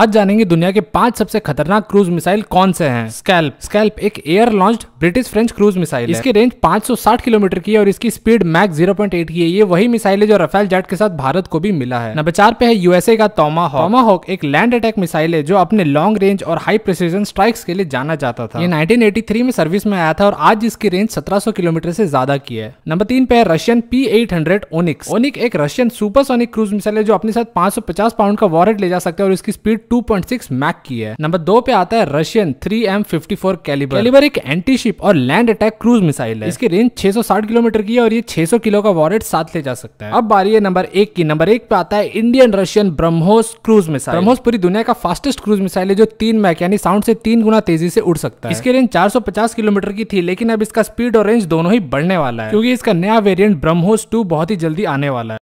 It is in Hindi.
आज जानेंगे दुनिया के पांच सबसे खतरनाक क्रूज मिसाइल कौन से हैं स्कैल्प स्कैल्प एक air launch British French cruise missile इसकी रेंज 560 किलोमीटर की है और इसकी स्पीड मैक 0.8 की है ये वही मिसाइल है जो रफेल जेट के साथ भारत को भी मिला है नंबर चार पे है यूएसए का तोमा हॉक तोमा हॉक एक लैंड अटैक मिसाइल है जो अपने लॉन्ग रेंज और हाई प्रेसिजन स्ट्राइक्स के लिए जाना जाता था ये नाइनटीन में सर्विस में आया था और आज इसकी रेंज सत्रह किलोमीटर से ज्यादा की है नंबर तीन पे है Russian P eight hundred Onyx Onyx एक रशियन सुपरसोनिक क्रूज मिसाइल है जो अपने साथ पांच पाउंड का वॉरेट ले जा सकते हैं और इसकी स्पीड 2.6 मैक की है नंबर दो पे आता है Russian three M fifty four Kalibr Kalibr एक एंटी शिप और लैंड अटैक क्रूज मिसाइल है इसकी रेंज 660 किलोमीटर की है और ये 600 किलो का वॉरेट साथ ले जा सकता है अब बारी है नंबर एक की नंबर एक पे आता है Indian Russian BrahMos cruise missile BrahMos पूरी दुनिया का फास्टेस्ट क्रूज मिसाइल है जो तीन मैक यानी साउंड से तीन गुना तेजी से उड़ सकता है इसकी रेंज पचास किलोमीटर की थी लेकिन अब इसका स्पीड और रेंज दोनों ही बढ़ने वाला है क्योंकि इसका नया वेरियंट ब्रह्मोस टू बहुत ही जल्दी आने वाला है